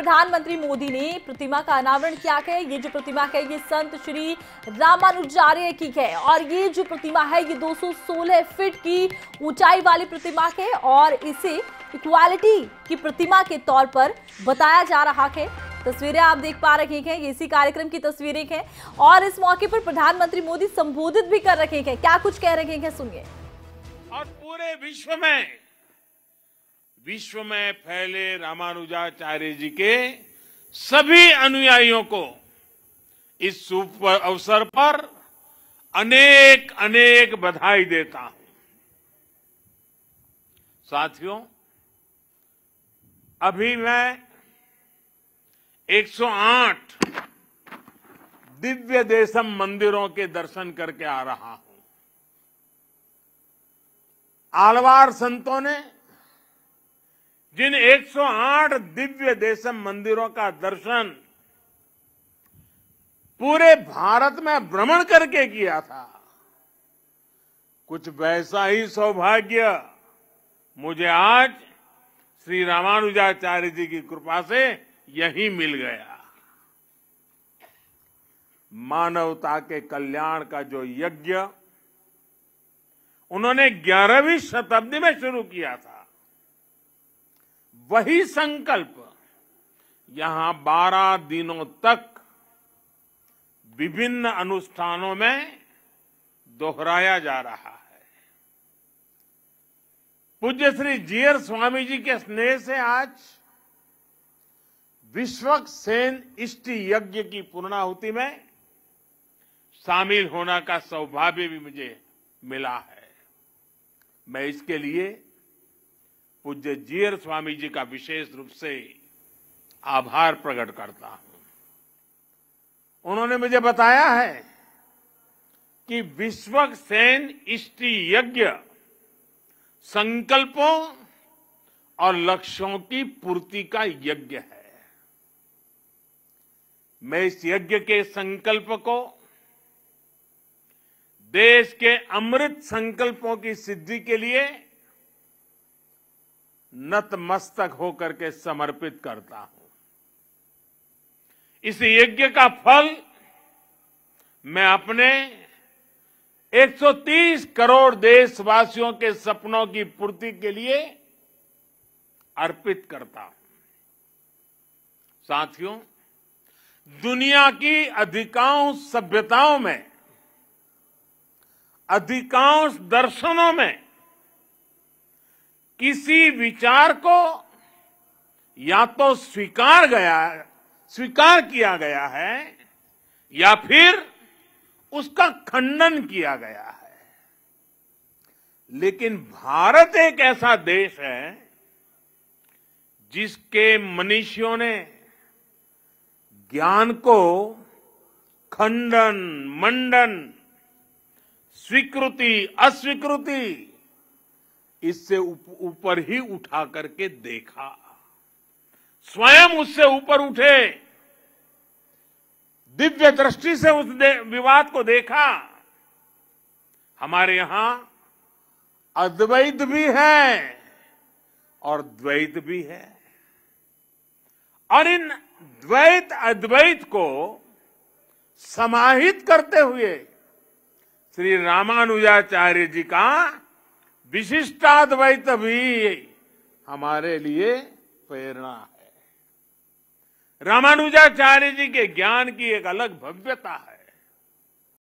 प्रधानमंत्री मोदी ने प्रतिमा का अनावरण किया है ये जो प्रतिमा है ये संत श्री रामानुजार्य की है और ये जो प्रतिमा है ये 216 फीट की ऊंचाई वाली प्रतिमा है और इसे इक्वालिटी की प्रतिमा के तौर पर बताया जा रहा है तस्वीरें आप देख पा रहे हैं ये इसी कार्यक्रम की तस्वीरें हैं और इस मौके पर प्रधानमंत्री मोदी संबोधित भी कर रहे हैं क्या कुछ कह रहे हैं सुनिए और पूरे विश्व में विश्व में फैले रामानुजाचार्य जी के सभी अनुयायियों को इस शुभ अवसर पर अनेक अनेक बधाई देता हूं साथियों अभी मैं 108 दिव्य देशम मंदिरों के दर्शन करके आ रहा हूं आलवार संतों ने जिन 108 दिव्य देशम मंदिरों का दर्शन पूरे भारत में भ्रमण करके किया था कुछ वैसा ही सौभाग्य मुझे आज श्री रामानुजाचार्य जी की कृपा से यही मिल गया मानवता के कल्याण का जो यज्ञ उन्होंने ग्यारहवीं शताब्दी में शुरू किया था वही संकल्प यहां बारह दिनों तक विभिन्न अनुष्ठानों में दोहराया जा रहा है पूज्य श्री जीयर स्वामी जी के स्नेह से आज विश्वक सेन इष्ट यज्ञ की पूर्णाहुति में शामिल होना का सौभाग्य भी मुझे मिला है मैं इसके लिए पूज्य जीयर स्वामी जी का विशेष रूप से आभार प्रकट करता हूं उन्होंने मुझे बताया है कि विश्व सेन इष्टि यज्ञ संकल्पों और लक्ष्यों की पूर्ति का यज्ञ है मैं इस यज्ञ के संकल्प को देश के अमृत संकल्पों की सिद्धि के लिए नतमस्तक होकर के समर्पित करता हूं इस यज्ञ का फल मैं अपने 130 करोड़ देशवासियों के सपनों की पूर्ति के लिए अर्पित करता हूं साथियों दुनिया की अधिकांश सभ्यताओं में अधिकांश दर्शनों में किसी विचार को या तो स्वीकार गया स्वीकार किया गया है या फिर उसका खंडन किया गया है लेकिन भारत एक ऐसा देश है जिसके मनुष्यों ने ज्ञान को खंडन मंडन स्वीकृति अस्वीकृति इससे ऊपर ही उठा करके देखा स्वयं उससे ऊपर उठे दिव्य दृष्टि से उस विवाद को देखा हमारे यहां अद्वैत भी है और द्वैत भी है और इन द्वैत अद्वैत को समाहित करते हुए श्री रामानुजाचार्य जी का विशिष्टाद्वैत भी हमारे लिए प्रेरणा है रामानुजाचार्य जी के ज्ञान की एक अलग भव्यता है